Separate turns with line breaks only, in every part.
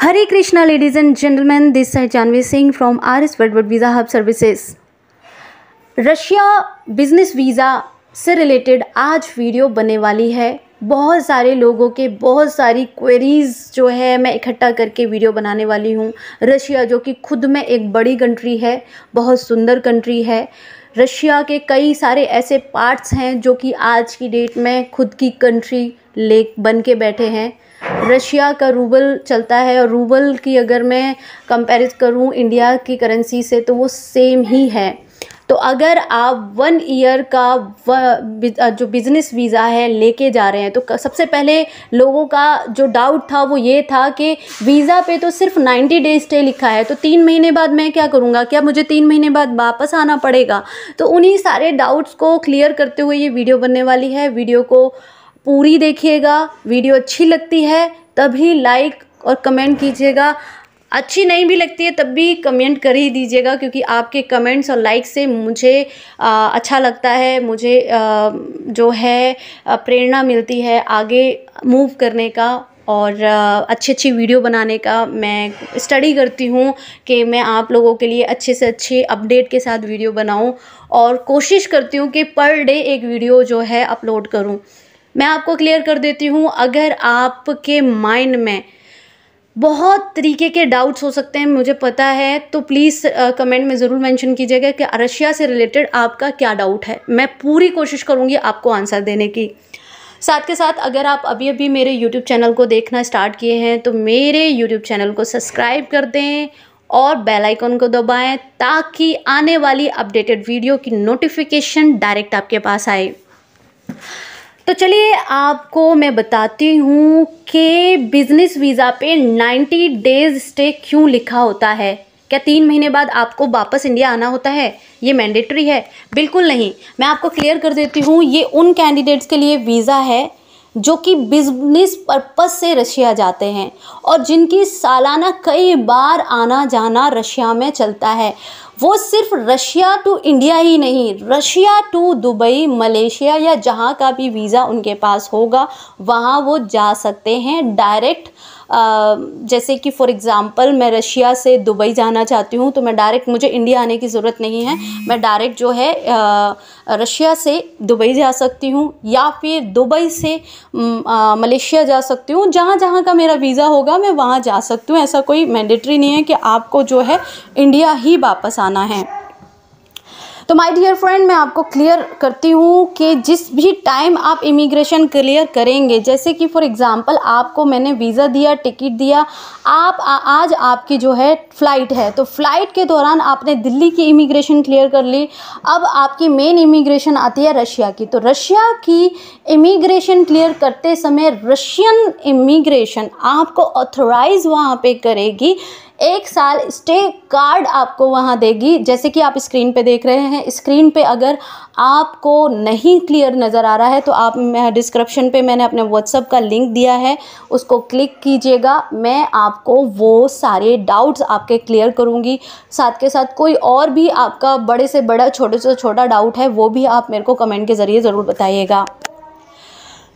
Hare Krishna ladies and gentleman this side Janvi Singh from R S worldwide visa hub services Russia business visa से related आज video बनने वाली है बहुत सारे लोगों के बहुत सारी क्वेरीज़ जो है मैं इकट्ठा करके वीडियो बनाने वाली हूँ रशिया जो कि खुद में एक बड़ी कंट्री है बहुत सुंदर कंट्री है रशिया के कई सारे ऐसे पार्ट्स हैं जो कि आज की डेट में खुद की कंट्री ले बन के बैठे हैं रशिया का रूबल चलता है और रूबल की अगर मैं कंपेरिज करूँ इंडिया की करेंसी से तो वो सेम ही है तो अगर आप वन ईयर का जो बिज़नेस वीज़ा है लेके जा रहे हैं तो सबसे पहले लोगों का जो डाउट था वो ये था कि वीज़ा पे तो सिर्फ 90 डेज स्टे लिखा है तो तीन महीने बाद मैं क्या करूँगा क्या मुझे तीन महीने बाद वापस आना पड़ेगा तो उन्हीं सारे डाउट्स को क्लियर करते हुए ये वीडियो बनने वाली है वीडियो को पूरी देखिएगा वीडियो अच्छी लगती है तभी लाइक और कमेंट कीजिएगा अच्छी नहीं भी लगती है तब भी कमेंट कर ही दीजिएगा क्योंकि आपके कमेंट्स और लाइक से मुझे आ, अच्छा लगता है मुझे आ, जो है प्रेरणा मिलती है आगे मूव करने का और अच्छी अच्छी वीडियो बनाने का मैं स्टडी करती हूँ कि मैं आप लोगों के लिए अच्छे से अच्छे अपडेट के साथ वीडियो बनाऊँ और कोशिश करती हूँ कि पर डे एक वीडियो जो है अपलोड करूँ मैं आपको क्लियर कर देती हूँ अगर आपके माइंड में बहुत तरीके के डाउट्स हो सकते हैं मुझे पता है तो प्लीज़ कमेंट में ज़रूर मेंशन कीजिएगा कि रशिया से रिलेटेड आपका क्या डाउट है मैं पूरी कोशिश करूँगी आपको आंसर देने की साथ के साथ अगर आप अभी अभी मेरे यूट्यूब चैनल को देखना स्टार्ट किए हैं तो मेरे यूट्यूब चैनल को सब्सक्राइब कर दें और बेल आइकन को दबाएं ताकि आने वाली अपडेटेड वीडियो की नोटिफिकेशन डायरेक्ट आपके पास आए तो चलिए आपको मैं बताती हूँ कि बिज़नेस वीज़ा पे 90 डेज़ स्टे क्यों लिखा होता है क्या तीन महीने बाद आपको वापस इंडिया आना होता है ये मैंडेटरी है बिल्कुल नहीं मैं आपको क्लियर कर देती हूँ ये उन कैंडिडेट्स के लिए वीज़ा है जो कि बिजनेस पर्पज से रशिया जाते हैं और जिनकी सालाना कई बार आना जाना रशिया में चलता है वो सिर्फ रशिया टू इंडिया ही नहीं रशिया टू दुबई मलेशिया या जहाँ का भी वीज़ा उनके पास होगा वहाँ वो जा सकते हैं डायरेक्ट जैसे कि फ़ॉर एग्ज़ाम्पल मैं रशिया से दुबई जाना चाहती हूँ तो मैं डायरेक्ट मुझे इंडिया आने की ज़रूरत नहीं है मैं डायरेक्ट जो है रशिया से दुबई जा सकती हूँ या फिर दुबई से मलेशिया जा सकती हूँ जहाँ जहाँ का मेरा वीज़ा होगा मैं वहाँ जा सकती हूँ ऐसा कोई मैंडेटरी नहीं है कि आपको जो है इंडिया ही वापस आना है तो माय डियर फ्रेंड मैं आपको क्लियर करती हूँ कि जिस भी टाइम आप इमिग्रेशन क्लियर करेंगे जैसे कि फॉर एग्ज़ाम्पल आपको मैंने वीज़ा दिया टिकट दिया आप आ, आज आपकी जो है फ़्लाइट है तो फ़्लाइट के दौरान आपने दिल्ली की इमिग्रेशन क्लियर कर ली अब आपकी मेन इमिग्रेशन आती है रशिया की तो रशिया की इमिग्रेशन क्लियर करते समय रशियन इमिग्रेशन आपको ऑथोराइज़ वहाँ पर करेगी एक साल स्टे कार्ड आपको वहाँ देगी जैसे कि आप स्क्रीन पे देख रहे हैं स्क्रीन पे अगर आपको नहीं क्लियर नज़र आ रहा है तो आप मैं डिस्क्रिप्शन पे मैंने अपने व्हाट्सअप का लिंक दिया है उसको क्लिक कीजिएगा मैं आपको वो सारे डाउट्स आपके क्लियर करूँगी साथ के साथ कोई और भी आपका बड़े से बड़ा छोटे से छोटा डाउट है वो भी आप मेरे को कमेंट के ज़रिए ज़रूर बताइएगा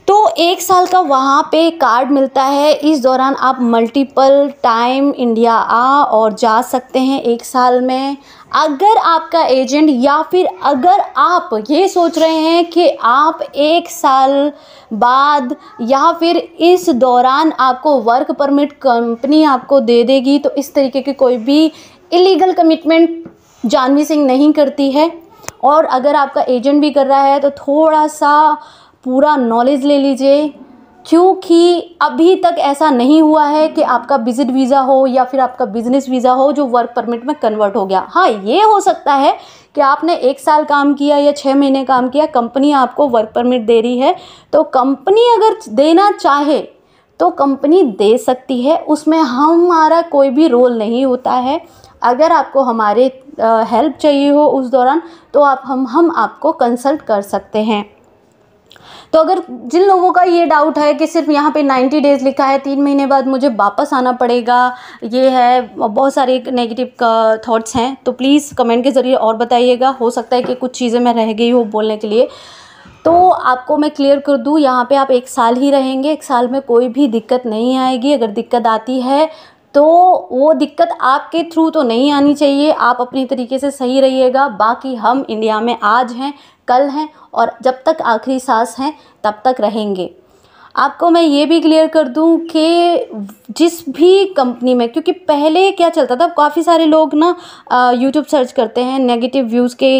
तो एक साल का वहाँ पे कार्ड मिलता है इस दौरान आप मल्टीपल टाइम इंडिया आ और जा सकते हैं एक साल में अगर आपका एजेंट या फिर अगर आप ये सोच रहे हैं कि आप एक साल बाद या फिर इस दौरान आपको वर्क परमिट कंपनी आपको दे देगी तो इस तरीके की कोई भी इलीगल कमिटमेंट जानवी सिंह नहीं करती है और अगर आपका एजेंट भी कर रहा है तो थोड़ा सा पूरा नॉलेज ले लीजिए क्योंकि अभी तक ऐसा नहीं हुआ है कि आपका विजिट वीज़ा हो या फिर आपका बिजनेस वीज़ा हो जो वर्क परमिट में कन्वर्ट हो गया हाँ ये हो सकता है कि आपने एक साल काम किया या छः महीने काम किया कंपनी आपको वर्क परमिट दे रही है तो कंपनी अगर देना चाहे तो कंपनी दे सकती है उसमें हमारा कोई भी रोल नहीं होता है अगर आपको हमारे हेल्प चाहिए हो उस दौरान तो आप हम हम आपको कंसल्ट कर सकते हैं तो अगर जिन लोगों का ये डाउट है कि सिर्फ यहाँ पे 90 डेज़ लिखा है तीन महीने बाद मुझे वापस आना पड़ेगा ये है बहुत सारे नेगेटिव थॉट्स हैं तो प्लीज़ कमेंट के ज़रिए और बताइएगा हो सकता है कि कुछ चीज़ें मैं रह गई हूँ बोलने के लिए तो आपको मैं क्लियर कर दूँ यहाँ पे आप एक साल ही रहेंगे एक साल में कोई भी दिक्कत नहीं आएगी अगर दिक्कत आती है तो वो दिक्कत आपके थ्रू तो नहीं आनी चाहिए आप अपने तरीके से सही रहिएगा बाकी हम इंडिया में आज हैं कल हैं और जब तक आखिरी सांस हैं तब तक रहेंगे आपको मैं ये भी क्लियर कर दूं कि जिस भी कंपनी में क्योंकि पहले क्या चलता था काफ़ी सारे लोग ना यूट्यूब सर्च करते हैं नेगेटिव व्यूज़ के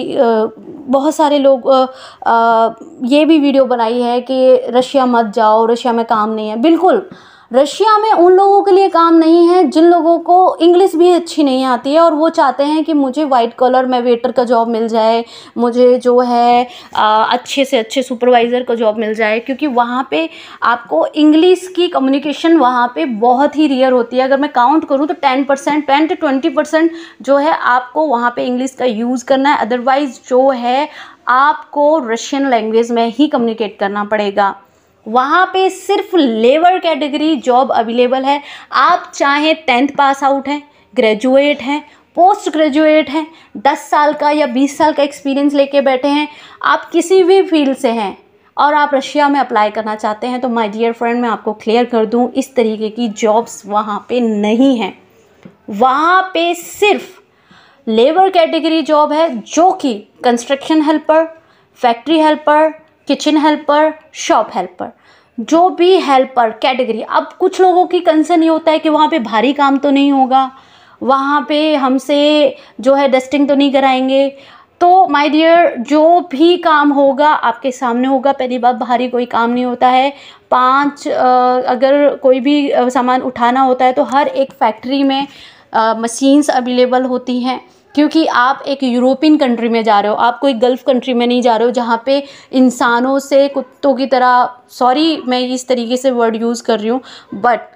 बहुत सारे लोग आ, आ, ये भी वीडियो बनाई है कि रशिया मत जाओ रशिया में काम नहीं है बिल्कुल रशिया में उन लोगों के लिए काम नहीं है जिन लोगों को इंग्लिश भी अच्छी नहीं आती है और वो चाहते हैं कि मुझे वाइट कलर में वेटर का जॉब मिल जाए मुझे जो है आ, अच्छे से अच्छे सुपरवाइज़र का जॉब मिल जाए क्योंकि वहाँ पे आपको इंग्लिश की कम्युनिकेशन वहाँ पे बहुत ही रियर होती है अगर मैं काउंट करूँ तो ten percent ten to twenty percent जो है आपको वहाँ पर इंग्लिश का यूज़ करना है अदरवाइज़ जो है आपको रशियन लैंग्वेज में ही कम्युनिकेट करना पड़ेगा वहाँ पे सिर्फ लेबर कैटेगरी जॉब अवेलेबल है आप चाहे टेंथ पास आउट हैं ग्रेजुएट हैं पोस्ट ग्रेजुएट हैं दस साल का या बीस साल का एक्सपीरियंस लेके बैठे हैं आप किसी भी फील्ड से हैं और आप रशिया में अप्लाई करना चाहते हैं तो माय डियर फ्रेंड मैं आपको क्लियर कर दूं इस तरीके की जॉब्स वहाँ पे नहीं हैं वहाँ पे सिर्फ लेबर कैटेगरी जॉब है जो कि construction helper factory helper kitchen helper shop helper जो भी हेल्पर कैटेगरी अब कुछ लोगों की कंसर्न ये होता है कि वहाँ पे भारी काम तो नहीं होगा वहाँ पे हमसे जो है डस्टिंग तो नहीं कराएंगे तो माय डियर जो भी काम होगा आपके सामने होगा पहली बार भारी कोई काम नहीं होता है पांच अगर कोई भी सामान उठाना होता है तो हर एक फैक्ट्री में मशीन्स अवेलेबल होती हैं क्योंकि आप एक यूरोपियन कंट्री में जा रहे हो आप कोई गल्फ़ कंट्री में नहीं जा रहे हो जहाँ पे इंसानों से कुत्तों की तरह सॉरी मैं इस तरीके से वर्ड यूज़ कर रही हूँ बट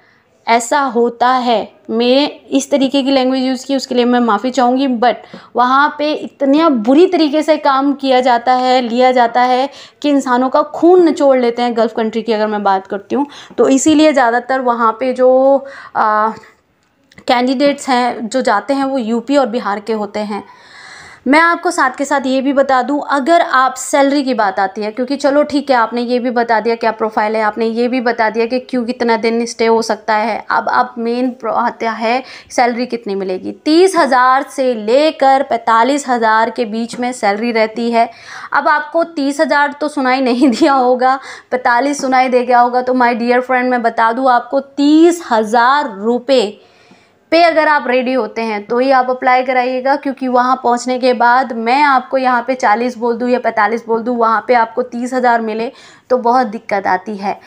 ऐसा होता है मैं इस तरीके की लैंग्वेज यूज़ की उसके लिए मैं माफ़ी चाहूँगी बट वहाँ पे इतना बुरी तरीके से काम किया जाता है लिया जाता है कि इंसानों का खून निचोड़ लेते हैं गल्फ़ कंट्री की अगर मैं बात करती हूँ तो इसीलिए ज़्यादातर वहाँ पे जो आ, कैंडिडेट्स हैं जो जाते हैं वो यूपी और बिहार के होते हैं मैं आपको साथ के साथ ये भी बता दूं अगर आप सैलरी की बात आती है क्योंकि चलो ठीक है आपने ये भी बता दिया क्या प्रोफाइल है आपने ये भी बता दिया कि क्यों कितना दिन स्टे हो सकता है अब अब मेन आता है सैलरी कितनी मिलेगी तीस हज़ार से लेकर पैंतालीस हज़ार के बीच में सैलरी रहती है अब आपको तीस हज़ार तो सुनाई नहीं दिया होगा पैंतालीस सुनाई दे गया होगा तो माई डियर फ्रेंड मैं बता दूँ आपको तीस हज़ार रुपये पे अगर आप रेडी होते हैं तो ही आप अप्लाई कराइएगा क्योंकि वहाँ पहुँचने के बाद मैं आपको यहाँ पे 40 बोल दूँ या 45 बोल दूँ वहाँ पे आपको तीस हज़ार मिले तो बहुत दिक्कत आती है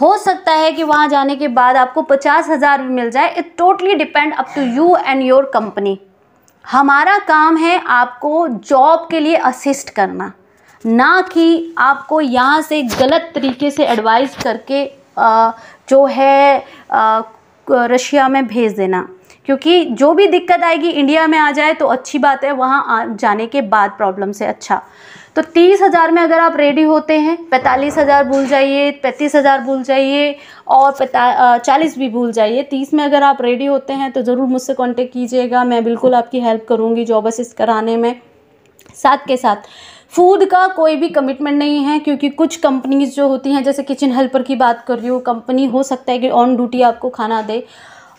हो सकता है कि वहाँ जाने के बाद आपको पचास हज़ार भी मिल जाए it totally depend up to you and your company हमारा काम है आपको जॉब के लिए असिस्ट करना ना कि आपको यहाँ से गलत तरीके से एडवाइस करके आ, जो है आ, रशिया में भेज देना क्योंकि जो भी दिक्कत आएगी इंडिया में आ जाए तो अच्छी बात है वहाँ जाने के बाद प्रॉब्लम से अच्छा तो तीस हज़ार में अगर आप रेडी होते हैं पैंतालीस हज़ार भूल जाइए पैंतीस हज़ार भूल जाइए और चालीस भी भूल जाइए तीस में अगर आप रेडी होते हैं तो ज़रूर मुझसे कांटेक्ट कीजिएगा मैं बिल्कुल आपकी हेल्प करूँगी जॉब असिस्ट कराने में साथ के साथ फूड का कोई भी कमिटमेंट नहीं है क्योंकि कुछ कंपनीज जो होती हैं जैसे किचन हेल्पर की बात कर रही हूँ कंपनी हो सकता है कि ऑन ड्यूटी आपको खाना दे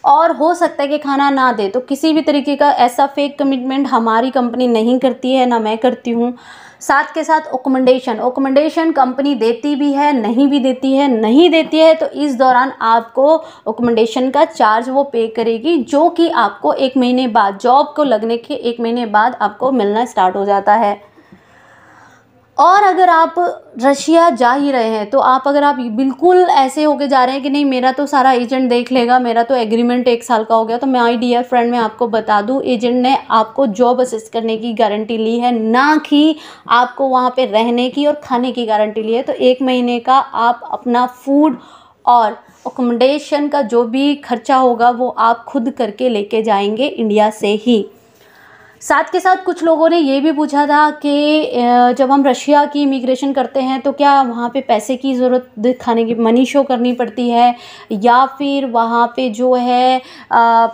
और हो सकता है कि खाना ना दे तो किसी भी तरीके का ऐसा फेक कमिटमेंट हमारी कंपनी नहीं करती है ना मैं करती हूँ साथ के साथ ओकमेंडेशन ओकमेंडेशन कंपनी देती भी है नहीं भी देती है नहीं देती है तो इस दौरान आपको ओकमेंडेशन का चार्ज वो पे करेगी जो कि आपको एक महीने बाद जॉब को लगने के एक महीने बाद आपको मिलना स्टार्ट हो जाता है और अगर आप रशिया जा ही रहे हैं तो आप अगर आप बिल्कुल ऐसे होके जा रहे हैं कि नहीं मेरा तो सारा एजेंट देख लेगा मेरा तो एग्रीमेंट एक साल का हो गया तो मैं आई डियर फ्रेंड मैं आपको बता दूँ एजेंट ने आपको जॉब असिस्ट करने की गारंटी ली है ना कि आपको वहाँ पे रहने की और खाने की गारंटी ली है तो एक महीने का आप अपना फूड और अकोमोडेशन का जो भी खर्चा होगा वो आप खुद करके लेके जाएंगे इंडिया से ही साथ के साथ कुछ लोगों ने ये भी पूछा था कि जब हम रशिया की इमिग्रेशन करते हैं तो क्या वहाँ पे पैसे की ज़रूरत दिखाने की मनी शो करनी पड़ती है या फिर वहाँ पे जो है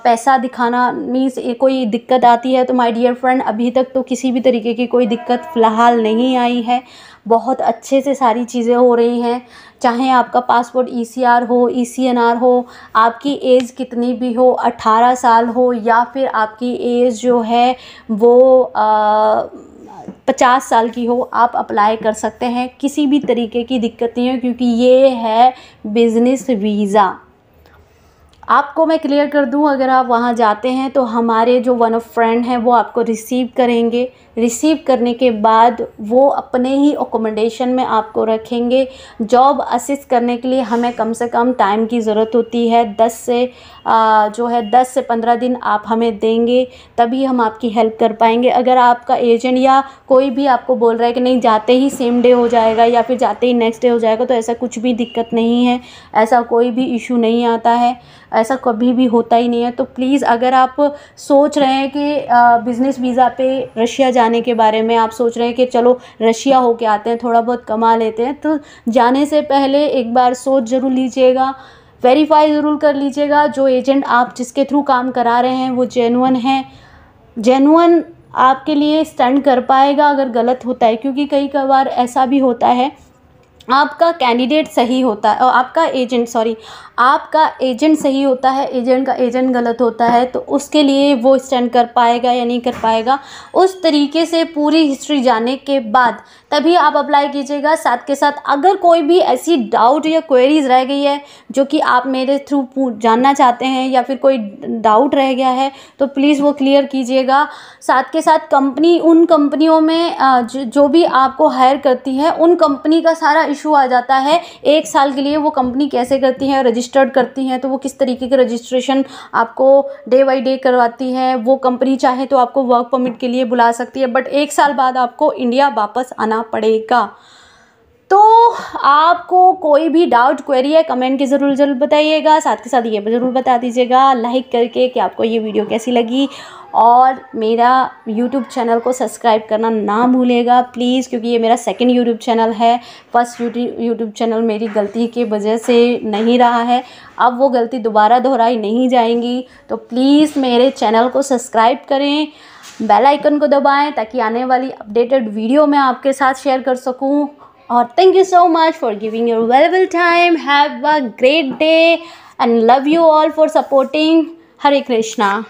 पैसा दिखाना मीन्स कोई दिक्कत आती है तो माय डियर फ्रेंड अभी तक तो किसी भी तरीके की कोई दिक्कत फ़िलहाल नहीं आई है बहुत अच्छे से सारी चीज़ें हो रही हैं चाहे आपका passport E e C R हो ई सी एन आर हो आपकी एज कितनी भी हो 18 साल हो या फिर आपकी एज जो है वो आ, पचास साल की हो आप अप्लाई कर सकते हैं किसी भी तरीके की दिक्कत नहीं है क्योंकि ये है बिज़नेस वीज़ा आपको मैं क्लियर कर दूं अगर आप वहाँ जाते हैं तो हमारे जो वन ऑफ फ्रेंड हैं वो आपको रिसीव करेंगे रिसीव करने के बाद वो अपने ही अकोमोडेशन में आपको रखेंगे जॉब असिस्ट करने के लिए हमें कम से कम टाइम की ज़रूरत होती है दस से आ, जो है दस से पंद्रह दिन आप हमें देंगे तभी हम आपकी हेल्प कर पाएंगे अगर आपका एजेंट या कोई भी आपको बोल रहा है कि नहीं जाते ही सेम डे हो जाएगा या फिर जाते ही नेक्स्ट डे हो जाएगा तो ऐसा कुछ भी दिक्कत नहीं है ऐसा कोई भी इशू नहीं आता है ऐसा कभी भी होता ही नहीं है तो प्लीज़ अगर आप सोच रहे हैं कि बिज़नेस वीज़ा पे रशिया जा जाने के बारे में आप सोच रहे हैं कि चलो रशिया होके आते हैं थोड़ा बहुत कमा लेते हैं तो जाने से पहले एक बार सोच ज़रूर लीजिएगा वेरीफाई ज़रूर कर लीजिएगा जो एजेंट आप जिसके थ्रू काम करा रहे हैं वो जेनुअन है जेनुअन आपके लिए स्टैंड कर पाएगा अगर गलत होता है क्योंकि कई कबार ऐसा भी होता है आपका कैंडिडेट सही होता है और आपका एजेंट सॉरी आपका एजेंट सही होता है एजेंट का एजेंट गलत होता है तो उसके लिए वो स्टैंड कर पाएगा या नहीं कर पाएगा उस तरीके से पूरी हिस्ट्री जाने के बाद तभी आप अप्लाई कीजिएगा साथ के साथ अगर कोई भी ऐसी डाउट या क्वेरीज रह गई है जो कि आप मेरे थ्रू जानना चाहते हैं या फिर कोई डाउट रह गया है तो प्लीज़ वो क्लियर कीजिएगा साथ के साथ कंपनी उन कंपनियों में जो भी आपको हायर करती है उन कंपनी का सारा इशू आ जाता है एक साल के लिए वो कंपनी कैसे करती है रजिस्टर्ड करती हैं तो वो किस तरीके के रजिस्ट्रेशन आपको डे बाई डे करवाती है वो कंपनी चाहे तो आपको वर्क परमिट के लिए बुला सकती है बट एक साल बाद आपको इंडिया वापस आना पड़ेगा तो आपको कोई भी डाउट क्वेरी है कमेंट के ज़रूर ज़रूर बताइएगा साथ के साथ ये भी ज़रूर बता दीजिएगा लाइक करके कि आपको ये वीडियो कैसी लगी और मेरा यूट्यूब चैनल को सब्सक्राइब करना ना भूलेगा प्लीज़ क्योंकि ये मेरा सेकंड यूट्यूब चैनल है फर्स्ट यूट्यूब चैनल मेरी गलती के वजह से नहीं रहा है अब वो गलती दोबारा दोहराई नहीं जाएंगी तो प्लीज़ मेरे चैनल को सब्सक्राइब करें बेल आइकन को दबाएं ताकि आने वाली अपडेटेड वीडियो मैं आपके साथ शेयर कर सकूं Or oh, thank you so much for giving your valuable time. Have a great day and love you all for supporting Hari Krishna.